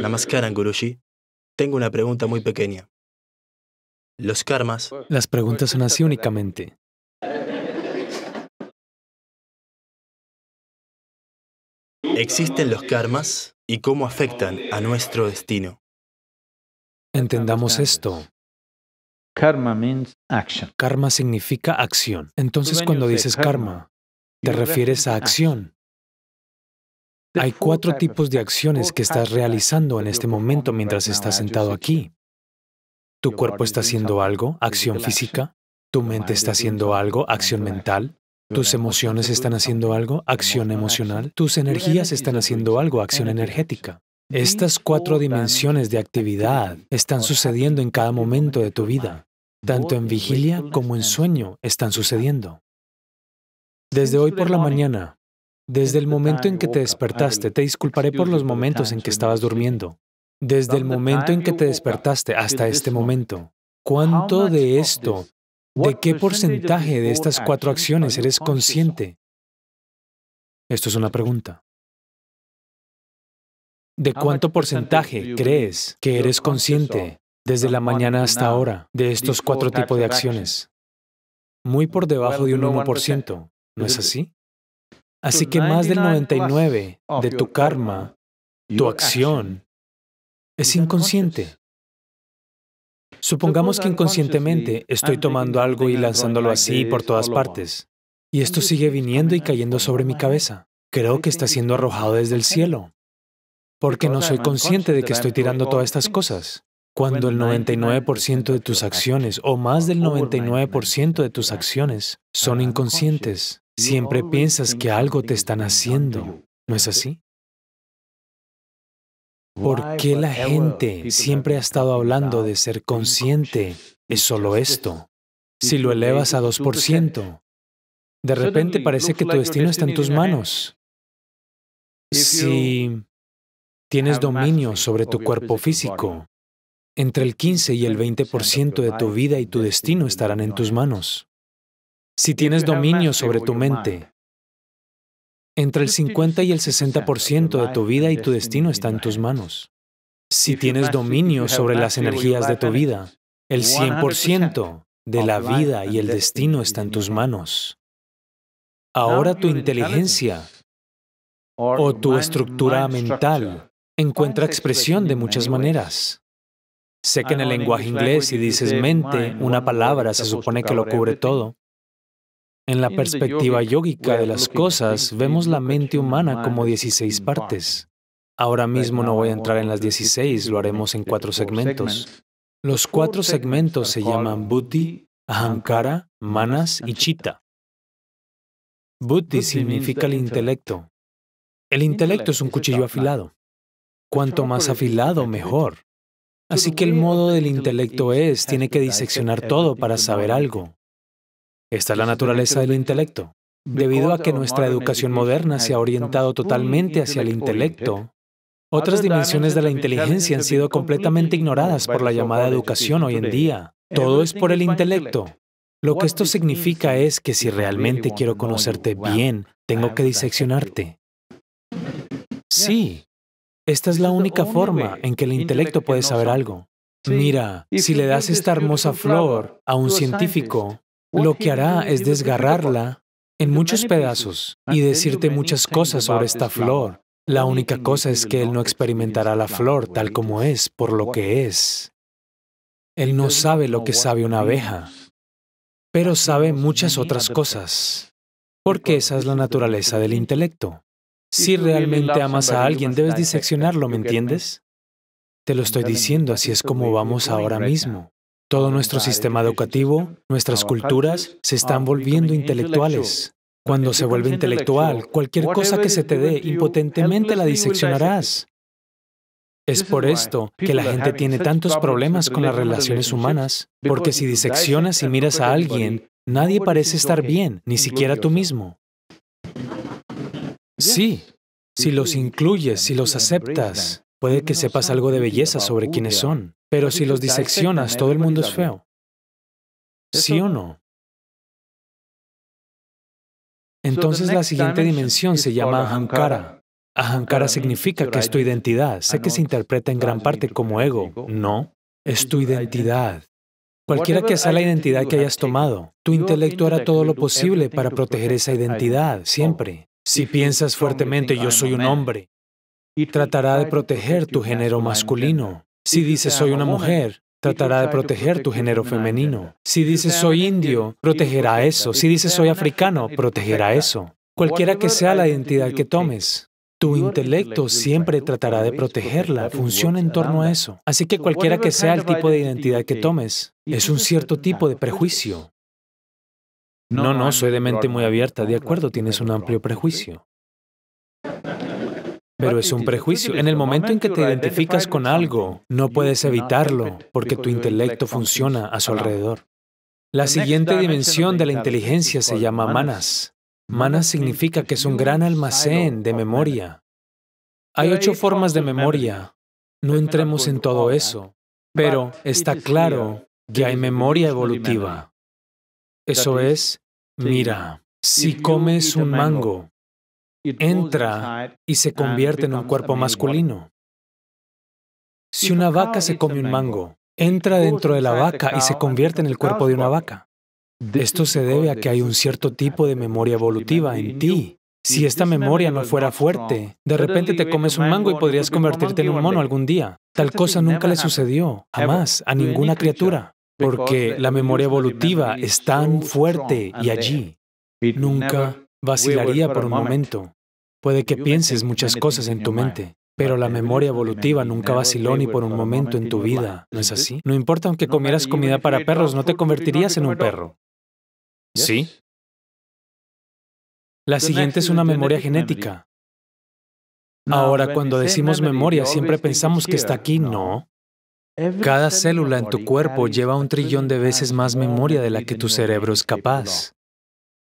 Namaskaran, Guruji. Tengo una pregunta muy pequeña. Los karmas. Las preguntas son así únicamente. ¿Existen los karmas y cómo afectan a nuestro destino? Entendamos esto. Karma Karma significa acción. Entonces cuando dices karma, te refieres a acción. Hay cuatro tipos de acciones que estás realizando en este momento mientras estás sentado aquí. Tu cuerpo está haciendo algo, acción física. Tu mente está haciendo algo, acción mental. Tus emociones están haciendo algo, acción emocional. Tus energías están haciendo algo, acción energética. Estas cuatro dimensiones de actividad están sucediendo en cada momento de tu vida. Tanto en vigilia como en sueño están sucediendo. Desde hoy por la mañana, desde el momento en que te despertaste, te disculparé por los momentos en que estabas durmiendo. Desde el momento en que te despertaste hasta este momento, ¿cuánto de esto, de qué porcentaje de estas cuatro acciones eres consciente? Esto es una pregunta. ¿De cuánto porcentaje crees que eres consciente desde la mañana hasta ahora de estos cuatro tipos de acciones? Muy por debajo de un 1%, ¿no es así? Así que más del 99 de tu karma, tu acción, es inconsciente. Supongamos que inconscientemente estoy tomando algo y lanzándolo así por todas partes, y esto sigue viniendo y cayendo sobre mi cabeza. Creo que está siendo arrojado desde el cielo, porque no soy consciente de que estoy tirando todas estas cosas. Cuando el 99% de tus acciones o más del 99% de tus acciones son inconscientes, siempre piensas que algo te están haciendo, ¿no es así? ¿Por qué la gente siempre ha estado hablando de ser consciente? Es solo esto. Si lo elevas a 2%, de repente parece que tu destino está en tus manos. Si tienes dominio sobre tu cuerpo físico, entre el 15 y el 20% pues, de tu vida y tu destino estarán en tus manos. Si tienes dominio sobre tu mente, entre el 50 y el 60% de tu vida y tu destino está en tus manos. Si tienes dominio sobre las energías de tu vida, el 100% de la vida y el destino está en tus manos. Ahora tu inteligencia o tu estructura mental encuentra expresión de muchas maneras. Sé que en el lenguaje inglés, si dices mente, una palabra se supone que lo cubre todo. En la perspectiva yógica de las cosas, vemos la mente humana como 16 partes. Ahora mismo no voy a entrar en las 16, lo haremos en cuatro segmentos. Los cuatro segmentos se llaman Buddhi, Ahankara, Manas y Chitta. Buddhi significa el intelecto. El intelecto es un cuchillo afilado. Cuanto más afilado, mejor. Así que el modo del intelecto es, tiene que diseccionar todo para saber algo. Esta es la naturaleza del intelecto. Debido a que nuestra educación moderna se ha orientado totalmente hacia el intelecto, otras dimensiones de la inteligencia han sido completamente ignoradas por la llamada educación hoy en día. Todo es por el intelecto. Lo que esto significa es que si realmente quiero conocerte bien, tengo que diseccionarte. Sí, esta es la única forma en que el intelecto puede saber algo. Mira, si le das esta hermosa flor a un científico, lo que hará es desgarrarla en muchos pedazos y decirte muchas cosas sobre esta flor. La única cosa es que él no experimentará la flor tal como es, por lo que es. Él no sabe lo que sabe una abeja, pero sabe muchas otras cosas, porque esa es la naturaleza del intelecto. Si realmente amas a alguien, debes diseccionarlo, ¿me entiendes? Te lo estoy diciendo, así es como vamos ahora mismo. Todo nuestro sistema educativo, nuestras culturas, se están volviendo intelectuales. Cuando se vuelve intelectual, cualquier cosa que se te dé, impotentemente la diseccionarás. Es por esto que la gente tiene tantos problemas con las relaciones humanas, porque si diseccionas y miras a alguien, nadie parece estar bien, ni siquiera tú mismo. Sí, si los incluyes, si los aceptas, puede que sepas algo de belleza sobre quiénes son, pero si los diseccionas, todo el mundo es feo. ¿Sí o no? Entonces la siguiente dimensión se llama Ahankara. Ahankara significa que es tu identidad. Sé que se interpreta en gran parte como ego. No, es tu identidad. Cualquiera que sea la identidad que hayas tomado, tu intelecto hará todo lo posible para proteger esa identidad, siempre. Si piensas fuertemente, yo soy un hombre, tratará de proteger tu género masculino. Si dices soy una mujer, tratará de proteger tu género femenino. Si dices soy indio, protegerá eso. Si dices soy africano, protegerá eso. Cualquiera que sea la identidad que tomes, tu intelecto siempre tratará de protegerla, funciona en torno a eso. Así que cualquiera que sea el tipo de identidad que tomes, es un cierto tipo de prejuicio. No, no, soy de mente muy abierta, de acuerdo, tienes un amplio prejuicio. Pero es un prejuicio. En el momento en que te identificas con algo, no puedes evitarlo, porque tu intelecto funciona a su alrededor. La siguiente dimensión de la inteligencia se llama manas. Manas significa que es un gran almacén de memoria. Hay ocho formas de memoria. No entremos en todo eso, pero está claro que hay memoria evolutiva. Eso es, mira, si comes un mango, entra y se convierte en un cuerpo masculino. Si una vaca se come un mango, entra dentro de la vaca y se convierte en el cuerpo de una vaca. Esto se debe a que hay un cierto tipo de memoria evolutiva en ti. Si esta memoria no fuera fuerte, de repente te comes un mango y podrías convertirte en un mono algún día. Tal cosa nunca le sucedió, jamás, a ninguna criatura porque la memoria evolutiva es tan fuerte y allí nunca vacilaría por un momento. Puede que pienses muchas cosas en tu mente, pero la memoria evolutiva nunca vaciló ni por un momento en tu vida, ¿no es así? No importa aunque comieras comida para perros, no te convertirías en un perro. ¿Sí? La siguiente es una memoria genética. Ahora, cuando decimos memoria, siempre pensamos que está aquí. No. Cada célula en tu cuerpo lleva un trillón de veces más memoria de la que tu cerebro es capaz.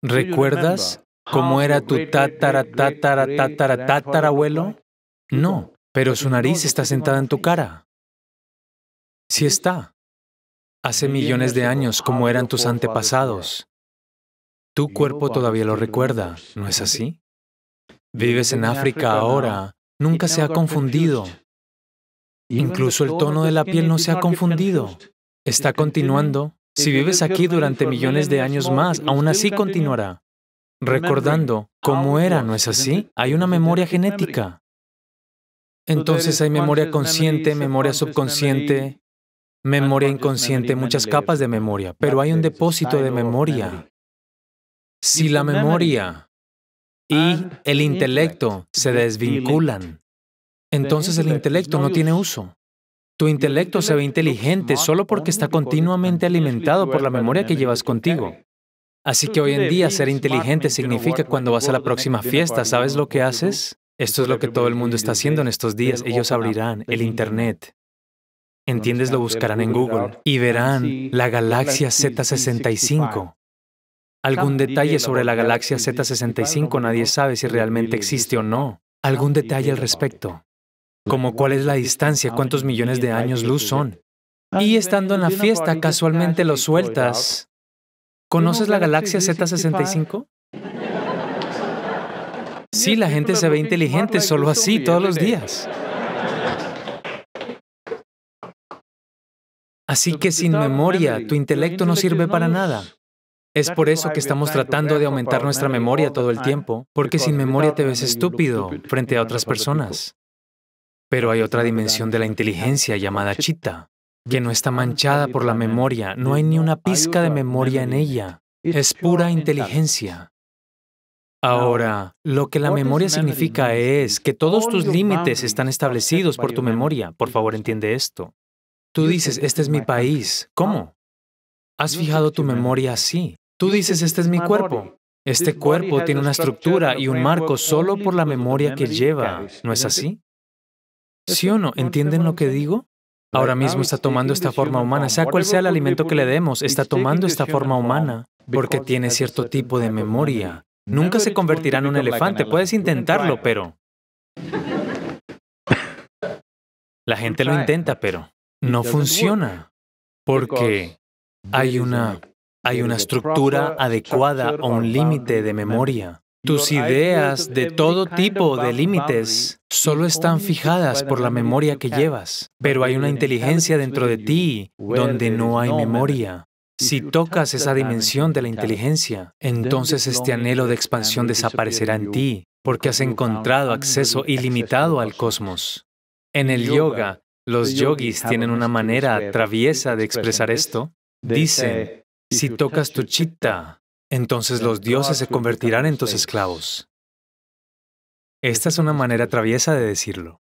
¿Recuerdas cómo era tu tatara tatara tatara abuelo? No, pero su nariz está sentada en tu cara. Sí está. Hace millones de años, como eran tus antepasados. Tu cuerpo todavía lo recuerda, ¿no es así? Vives en África ahora, nunca se ha confundido, Incluso el tono de la piel no se ha confundido. Está continuando. Si vives aquí durante millones de años más, aún así continuará. Recordando cómo ah, era, ¿no es así? Hay una memoria genética. Entonces hay memoria consciente, memoria subconsciente, ah, memoria inconsciente, muchas capas de memoria, pero hay un depósito de memoria. Si la memoria ah, y el intelecto se desvinculan, entonces el pues intelecto no tiene uso. Tu intelecto se ve inteligente solo porque está continuamente alimentado por la memoria que llevas contigo. Así que hoy en día ser inteligente significa cuando vas a la próxima fiesta, ¿sabes lo que haces? Esto es lo que todo el mundo está haciendo en estos días. Ellos abrirán el Internet. ¿Entiendes? Lo buscarán en Google y verán la galaxia Z65. Algún detalle sobre la galaxia Z65 nadie sabe si realmente existe o no. Algún detalle al respecto como cuál es la distancia, cuántos millones de años luz son. Y estando en la fiesta, casualmente lo sueltas. ¿Conoces la galaxia Z65? Sí, la gente se ve inteligente solo así todos los días. Así que sin memoria, tu intelecto no sirve para nada. Es por eso que estamos tratando de aumentar nuestra memoria todo el tiempo, porque sin memoria te ves estúpido frente a otras personas. Pero hay otra dimensión de la inteligencia llamada chitta, que no está manchada por la memoria, no hay ni una pizca de memoria en ella, es pura inteligencia. Ahora, lo que la memoria significa es que todos tus límites están establecidos por tu memoria. Por favor, entiende esto. Tú dices, este, este es mi país. Este ¿Cómo? Has fijado tu memoria así. Tú dices, este es mi cuerpo. Este cuerpo tiene una estructura y un marco solo por la memoria que lleva. ¿No es así? ¿Sí o no? ¿Entienden lo que ¿eh? digo? Ahora ah, mismo está tomando esta forma humana, sea cual sea el alimento que le demos, está tomando esta forma humana, porque tiene cierto tipo de memoria. Nunca se convertirá en un elefante, puedes intentarlo, pero... La gente lo intenta, pero no funciona, porque hay una, hay una estructura adecuada o un límite de memoria. Tus ideas de todo tipo de límites solo están fijadas por la memoria que llevas, pero hay una inteligencia dentro de ti donde no hay memoria. Si tocas esa dimensión de la inteligencia, entonces este anhelo de expansión desaparecerá en ti, porque has encontrado acceso ilimitado al cosmos. En el yoga, los yogis tienen una manera traviesa de expresar esto. Dicen, si tocas tu chitta, entonces los dioses se convertirán en tus esclavos. Esta es una manera traviesa de decirlo.